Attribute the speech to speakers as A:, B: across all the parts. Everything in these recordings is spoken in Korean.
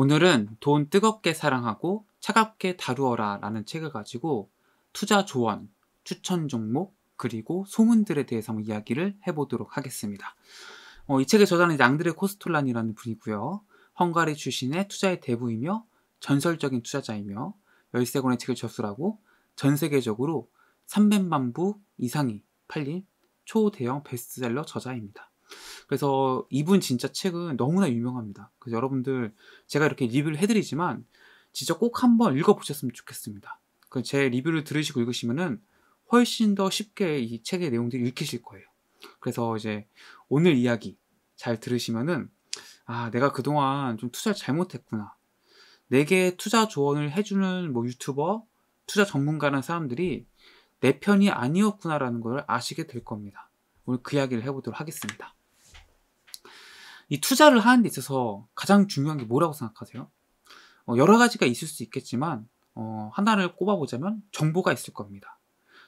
A: 오늘은 돈 뜨겁게 사랑하고 차갑게 다루어라 라는 책을 가지고 투자 조언, 추천 종목, 그리고 소문들에 대해서 한번 이야기를 해보도록 하겠습니다. 어, 이 책의 저자는 양드레 코스톨란이라는 분이고요. 헝가리 출신의 투자의 대부이며 전설적인 투자자이며 13권의 책을 접수하고 전 세계적으로 300만 부 이상이 팔린 초대형 베스트셀러 저자입니다. 그래서 이분 진짜 책은 너무나 유명합니다. 그래서 여러분들 제가 이렇게 리뷰를 해드리지만 진짜 꼭 한번 읽어보셨으면 좋겠습니다. 그 제 리뷰를 들으시고 읽으시면은 훨씬 더 쉽게 이 책의 내용들을 읽히실 거예요. 그래서 이제 오늘 이야기 잘 들으시면은 아 내가 그동안 좀 투자를 잘못했구나. 내게 투자 조언을 해주는 뭐 유튜버, 투자 전문가라는 사람들이 내 편이 아니었구나라는 걸 아시게 될 겁니다. 오늘 그 이야기를 해보도록 하겠습니다. 이 투자를 하는 데 있어서 가장 중요한 게 뭐라고 생각하세요? 어, 여러 가지가 있을 수 있겠지만 어, 하나를 꼽아보자면 정보가 있을 겁니다.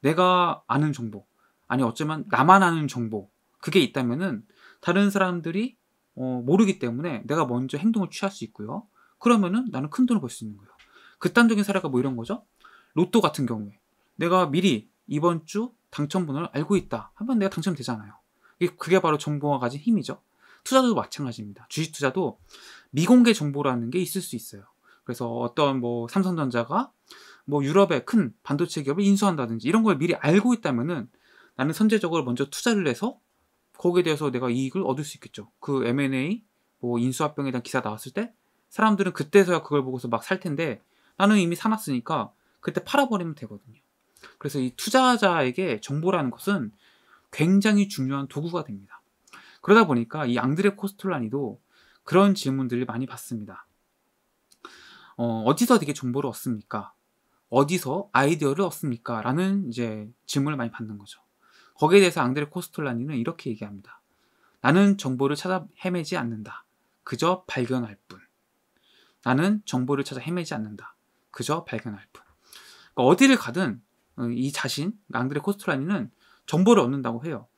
A: 내가 아는 정보, 아니 어쩌면 나만 아는 정보 그게 있다면은 다른 사람들이 어, 모르기 때문에 내가 먼저 행동을 취할 수 있고요. 그러면은 나는 큰 돈을 벌 수 있는 거예요. 극단적인 사례가 뭐 이런 거죠? 로또 같은 경우에 내가 미리 이번 주 당첨번호를 알고 있다 하면 내가 당첨되잖아요. 그게 바로 정보가 가진 힘이죠. 투자도 마찬가지입니다. 주식 투자도 미공개 정보라는 게 있을 수 있어요. 그래서 어떤 뭐 삼성전자가 뭐 유럽의 큰 반도체 기업을 인수한다든지 이런 걸 미리 알고 있다면은 나는 선제적으로 먼저 투자를 해서 거기에 대해서 내가 이익을 얻을 수 있겠죠. 그 M&A 뭐 인수합병에 대한 기사 나왔을 때 사람들은 그때서야 그걸 보고서 막 살 텐데 나는 이미 사놨으니까 그때 팔아버리면 되거든요. 그래서 이 투자자에게 정보라는 것은 굉장히 중요한 도구가 됩니다. 그러다 보니까 이 앙드레 코스톨라니도 그런 질문들을 많이 받습니다. 어, 어디서 되게 정보를 얻습니까? 어디서 아이디어를 얻습니까? 라는 이제 질문을 많이 받는 거죠. 거기에 대해서 앙드레 코스톨라니는 이렇게 얘기합니다. 나는 정보를 찾아 헤매지 않는다. 그저 발견할 뿐. 나는 정보를 찾아 헤매지 않는다. 그저 발견할 뿐. 그러니까 어디를 가든 어, 이 자신, 앙드레 코스톨라니는 정보를 얻는다고 해요.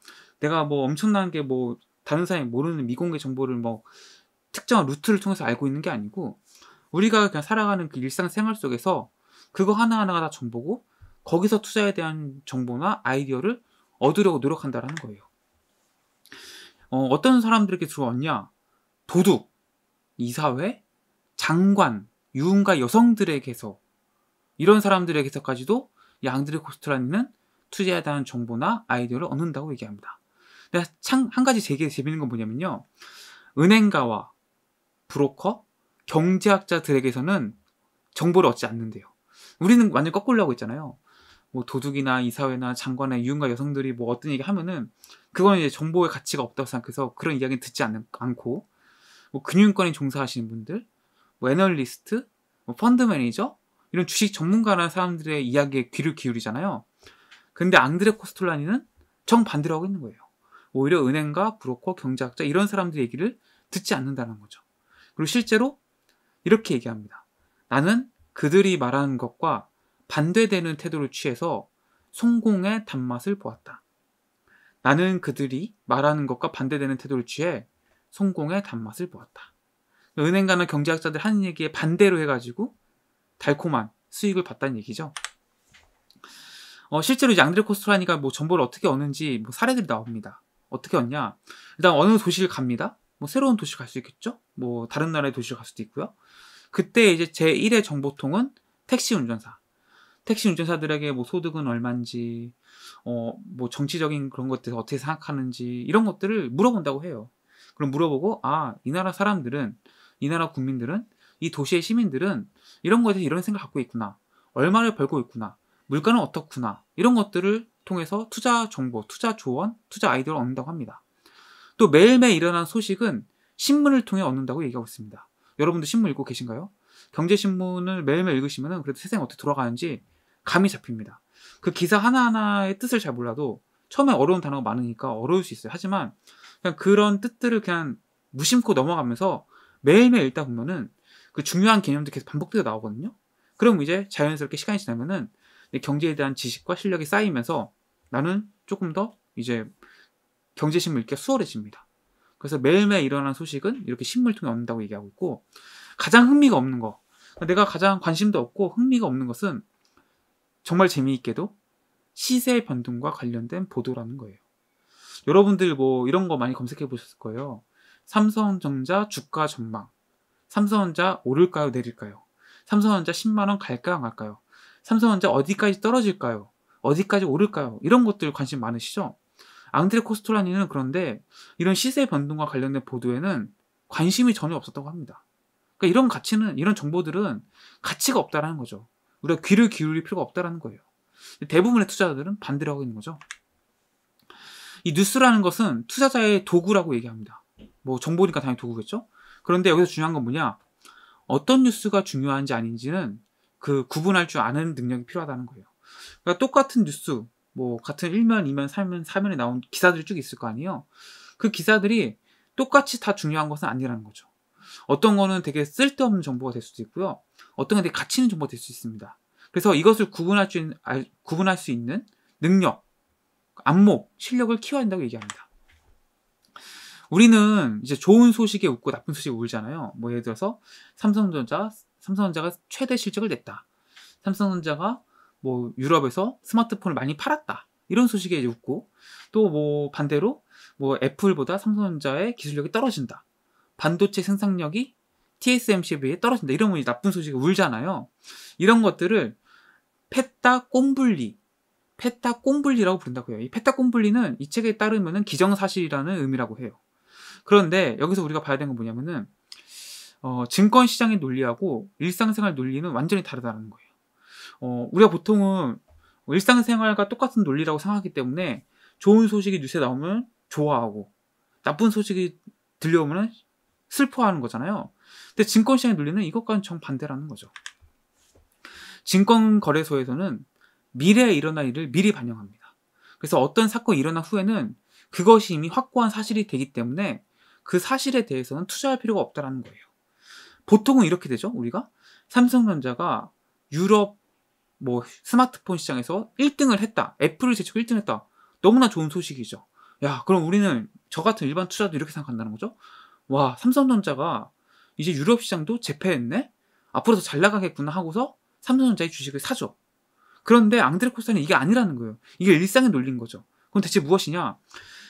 A: 내가 뭐 엄청난 게뭐 다른 사람이 모르는 미공개 정보를 뭐 특정한 루트를 통해서 알고 있는 게 아니고 우리가 그냥 살아가는 그 일상생활 속에서 그거 하나하나가 다 정보고 거기서 투자에 대한 정보나 아이디어를 얻으려고 노력한다라는 거예요. 어, 떤 사람들에게 들어왔냐? 도둑, 이사회, 장관, 유흥가 여성들에게서 이런 사람들에게서까지도 양들의 코스트라는 투자에 대한 정보나 아이디어를 얻는다고 얘기합니다. 근데 참, 한 가지 되게 재밌는 건 뭐냐면요. 은행가와 브로커, 경제학자들에게서는 정보를 얻지 않는데요. 우리는 완전 거꾸로 하고 있잖아요. 뭐 도둑이나 이사회나 장관의 유흥가 여성들이 뭐 어떤 얘기 하면은 그건 이제 정보의 가치가 없다고 생각해서 그런 이야기는 듣지 않, 않고 뭐 금융권에 종사하시는 분들, 뭐 애널리스트, 뭐 펀드 매니저 이런 주식 전문가라는 사람들의 이야기에 귀를 기울이잖아요. 근데 앙드레 코스톨라니는 정반대로 하고 있는 거예요. 오히려 은행가, 브로커, 경제학자 이런 사람들 얘기를 듣지 않는다는 거죠. 그리고 실제로 이렇게 얘기합니다. 나는 그들이 말하는 것과 반대되는 태도를 취해서 성공의 단맛을 보았다. 나는 그들이 말하는 것과 반대되는 태도를 취해 성공의 단맛을 보았다. 은행가나 경제학자들 하는 얘기에 반대로 해가지고 달콤한 수익을 봤다는 얘기죠. 어, 실제로 양드레 코스트라니가 뭐 정보를 어떻게 얻는지 뭐 사례들이 나옵니다. 어떻게 왔냐 일단 어느 도시를 갑니다. 뭐 새로운 도시 갈 수 있겠죠? 뭐 다른 나라의 도시를 갈 수도 있고요. 그때 이제 제 1의 정보통은 택시 운전사. 택시 운전사들에게 뭐 소득은 얼마인지, 어, 뭐 정치적인 그런 것들 어떻게 생각하는지, 이런 것들을 물어본다고 해요. 그럼 물어보고, 아, 이 나라 사람들은, 이 나라 국민들은, 이 도시의 시민들은 이런 것에 대해서 이런 생각 을 갖고 있구나. 얼마를 벌고 있구나. 물가는 어떻구나. 이런 것들을 통해서 투자 정보, 투자 조언, 투자 아이디어를 얻는다고 합니다. 또 매일매일 일어난 소식은 신문을 통해 얻는다고 얘기하고 있습니다. 여러분도 신문 읽고 계신가요? 경제신문을 매일매일 읽으시면 그래도 세상이 어떻게 돌아가는지 감이 잡힙니다. 그 기사 하나하나의 뜻을 잘 몰라도 처음에 어려운 단어가 많으니까 어려울 수 있어요. 하지만 그냥 그런 뜻들을 그냥 무심코 넘어가면서 매일매일 읽다 보면은 그 중요한 개념도 계속 반복되서 나오거든요. 그럼 이제 자연스럽게 시간이 지나면은 경제에 대한 지식과 실력이 쌓이면서 나는 조금 더 이제 경제신문 읽기가 수월해집니다. 그래서 매일매일 일어난 소식은 이렇게 신문을 통해 얻는다고 얘기하고 있고 가장 흥미가 없는 거 내가 가장 관심도 없고 흥미가 없는 것은 정말 재미있게도 시세 변동과 관련된 보도라는 거예요. 여러분들 뭐 이런 거 많이 검색해 보셨을 거예요. 삼성전자 주가 전망. 삼성전자 오를까요, 내릴까요? 삼성전자 10만 원 갈까요, 안 갈까요? 삼성전자 어디까지 떨어질까요? 어디까지 오를까요? 이런 것들 관심 많으시죠? 앙드레 코스톨라니는 그런데 이런 시세 변동과 관련된 보도에는 관심이 전혀 없었다고 합니다. 그러니까 이런 가치는 이런 정보들은 가치가 없다라는 거죠. 우리가 귀를 기울일 필요가 없다라는 거예요. 대부분의 투자자들은 반대로 하고 있는 거죠. 이 뉴스라는 것은 투자자의 도구라고 얘기합니다. 뭐 정보니까 당연히 도구겠죠. 그런데 여기서 중요한 건 뭐냐? 어떤 뉴스가 중요한지 아닌지는 그 구분할 줄 아는 능력이 필요하다는 거예요. 그러니까 똑같은 뉴스, 뭐 같은 1면, 2면, 3면, 4면에 나온 기사들이 쭉 있을 거 아니에요. 그 기사들이 똑같이 다 중요한 것은 아니라는 거죠. 어떤 거는 되게 쓸데없는 정보가 될 수도 있고요. 어떤 건 되게 가치 있는 정보가 될 수 있습니다. 그래서 이것을 구분할 수 있는, 구분할 수 있는 능력, 안목, 실력을 키워야 한다고 얘기합니다. 우리는 이제 좋은 소식에 웃고 나쁜 소식에 울잖아요. 뭐 예를 들어서 삼성전자, 삼성전자가 최대 실적을 냈다. 삼성전자가 뭐 유럽에서 스마트폰을 많이 팔았다. 이런 소식에 이제 웃고 또 뭐 반대로 뭐 애플보다 삼성전자의 기술력이 떨어진다. 반도체 생산력이 TSMC에 비해 떨어진다. 이런 분이 뭐 나쁜 소식에 울잖아요. 이런 것들을 페타 꼼블리, 페타 꼼블리라고 부른다고 해요. 이 페타 꼼블리는 이 책에 따르면 기정사실이라는 의미라고 해요. 그런데 여기서 우리가 봐야 되는 건 뭐냐면은 어, 증권 시장의 논리하고 일상생활 논리는 완전히 다르다는 거예요. 어, 우리가 보통은 일상생활과 똑같은 논리라고 생각하기 때문에 좋은 소식이 뉴스에 나오면 좋아하고 나쁜 소식이 들려오면 슬퍼하는 거잖아요. 근데 증권시장의 논리는 이것과는 정반대라는 거죠. 증권거래소에서는 미래에 일어날 일을 미리 반영합니다. 그래서 어떤 사건이 일어난 후에는 그것이 이미 확고한 사실이 되기 때문에 그 사실에 대해서는 투자할 필요가 없다는 거예요. 보통은 이렇게 되죠, 우리가? 삼성전자가 유럽 뭐 스마트폰 시장에서 1등을 했다. 애플을 제척 1등 을 했다. 너무나 좋은 소식이죠. 야, 그럼 우리는 저 같은 일반 투자도 이렇게 생각한다는 거죠? 와, 삼성전자가 이제 유럽 시장도 재패했네? 앞으로 도잘 나가겠구나 하고서 삼성전자의 주식을 사죠. 그런데 앙드레 코스타는 이게 아니라는 거예요. 이게 일상에 놀린 거죠. 그럼 대체 무엇이냐?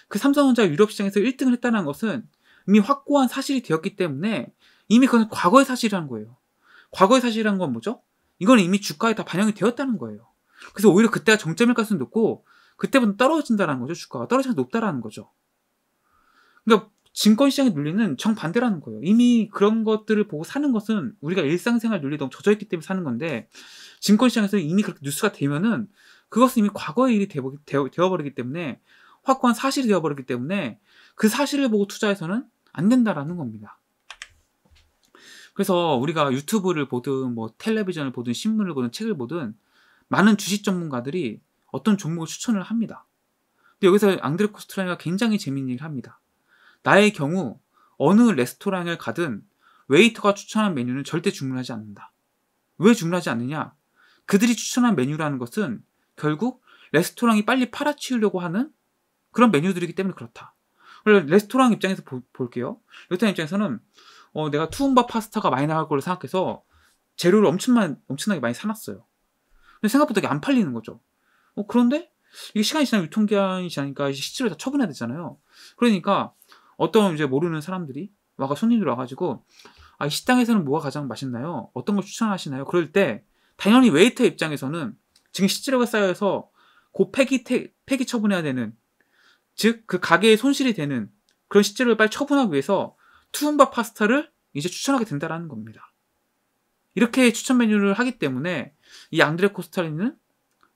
A: 그 삼성전자 가 유럽 시장에서 1등을 했다는 것은 이미 확고한 사실이 되었기 때문에 이미 그건 과거의 사실이라는 거예요. 과거의 사실이란 건 뭐죠? 이건 이미 주가에 다 반영이 되었다는 거예요. 그래서 오히려 그때가 정점일 가능성이 높고 그때부터 떨어진다는 거죠. 주가가 떨어지는 높다라는 거죠. 그러니까 증권시장의 논리는 정반대라는 거예요. 이미 그런 것들을 보고 사는 것은 우리가 일상생활 논리에 너무 젖어있기 때문에 사는 건데 증권시장에서 이미 그렇게 뉴스가 되면은 그것은 이미 과거의 일이 되어버리기 때문에 확고한 사실이 되어버리기 때문에 그 사실을 보고 투자해서는 안 된다라는 겁니다. 그래서 우리가 유튜브를 보든 뭐 텔레비전을 보든 신문을 보든 책을 보든 많은 주식 전문가들이 어떤 종목을 추천을 합니다. 근데 여기서 앙드레 코스트라니가 굉장히 재밌는 얘기를 합니다. 나의 경우 어느 레스토랑을 가든 웨이터가 추천한 메뉴는 절대 주문하지 않는다. 왜 주문하지 않느냐? 그들이 추천한 메뉴라는 것은 결국 레스토랑이 빨리 팔아치우려고 하는 그런 메뉴들이기 때문에 그렇다. 레스토랑 입장에서 보, 볼게요. 레스토랑 입장에서는 어, 내가 투움바 파스타가 많이 나갈 걸로 생각해서 재료를 엄청만, 엄청나게 많이 사놨어요. 근데 생각보다 이게 안 팔리는 거죠. 어, 그런데 이게 시간이 지나 유통기한이 지나니까 시치를 다 처분해야 되잖아요. 그러니까 어떤 이제 모르는 사람들이 와가 손님들 와가지고 아, 식당에서는 뭐가 가장 맛있나요? 어떤 걸 추천하시나요? 그럴 때 당연히 웨이터 입장에서는 지금 식재료가 쌓여서 고 그 폐기 태, 폐기 처분해야 되는 즉 그 가게에 손실이 되는 그런 식재료를 빨리 처분하기 위해서 투움바 파스타를 이제 추천하게 된다라는 겁니다. 이렇게 추천 메뉴를 하기 때문에 이안드레 코스타리는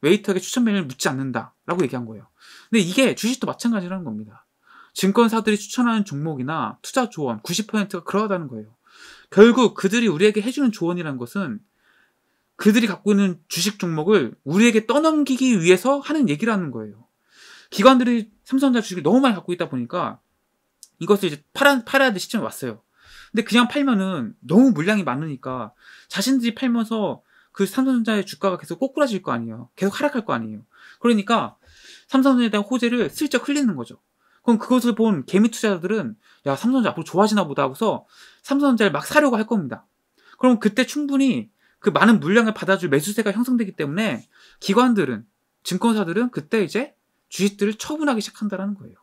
A: 웨이터에게 추천 메뉴를 묻지 않는다라고 얘기한 거예요. 근데 이게 주식도 마찬가지라는 겁니다. 증권사들이 추천하는 종목이나 투자 조언 90%가 그러하다는 거예요. 결국 그들이 우리에게 해주는 조언이라는 것은 그들이 갖고 있는 주식 종목을 우리에게 떠넘기기 위해서 하는 얘기라는 거예요. 기관들이 삼성전자 주식을 너무 많이 갖고 있다 보니까 이것을 이제 팔아, 팔아야 될 시점이 왔어요. 근데 그냥 팔면은 너무 물량이 많으니까 자신들이 팔면서 그 삼성전자의 주가가 계속 꼬꾸라질 거 아니에요. 계속 하락할 거 아니에요. 그러니까 삼성전자에 대한 호재를 슬쩍 흘리는 거죠. 그럼 그것을 본 개미 투자자들은 야 삼성전자 앞으로 좋아지나 보다 하고서 삼성전자를 막 사려고 할 겁니다. 그럼 그때 충분히 그 많은 물량을 받아줄 매수세가 형성되기 때문에 기관들은 증권사들은 그때 이제 주식들을 처분하기 시작한다라는 거예요.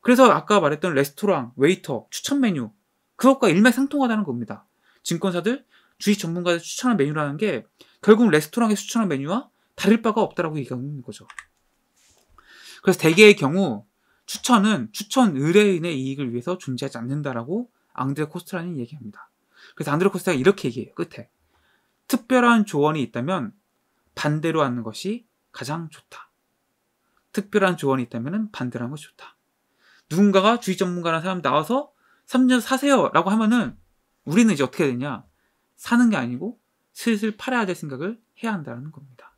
A: 그래서 아까 말했던 레스토랑, 웨이터, 추천 메뉴 그것과 일맥상통하다는 겁니다. 증권사들, 주식 전문가들 추천한 메뉴라는 게 결국 레스토랑에 추천한 메뉴와 다를 바가 없다라고 얘기하는 거죠. 그래서 대개의 경우 추천은 추천 의뢰인의 이익을 위해서 존재하지 않는다라고 앙드레 코스트라는 얘기합니다. 그래서 앙드레 코스트가 이렇게 얘기해요. 끝에 특별한 조언이 있다면 반대로 하는 것이 가장 좋다. 특별한 조언이 있다면 반대로 하는 것이 좋다. 누군가가 주식 전문가라는 사람 나와서 3년 사세요 라고 하면은 우리는 이제 어떻게 되냐 사는 게 아니고 슬슬 팔아야 될 생각을 해야 한다는 겁니다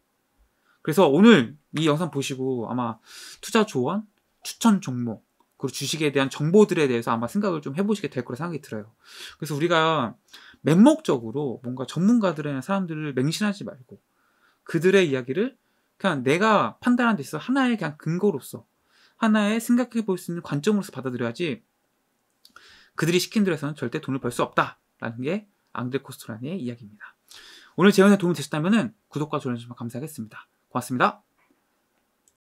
A: 그래서 오늘 이 영상 보시고 아마 투자 조언, 추천 종목 그리고 주식에 대한 정보들에 대해서 아마 생각을 좀 해보시게 될 거라 생각이 들어요 그래서 우리가 맹목적으로 뭔가 전문가들이나 사람들을 맹신하지 말고 그들의 이야기를 그냥 내가 판단한 데 있어서 하나의 그냥 근거로서 하나의 생각해 볼 수 있는 관점으로서 받아들여야지 그들이 시킨 대로 서는 절대 돈을 벌 수 없다라는 게 앙드레 코스토라니의 이야기입니다. 오늘 재언에 도움이 되셨다면 구독과 좋아요 주시 감사하겠습니다. 고맙습니다.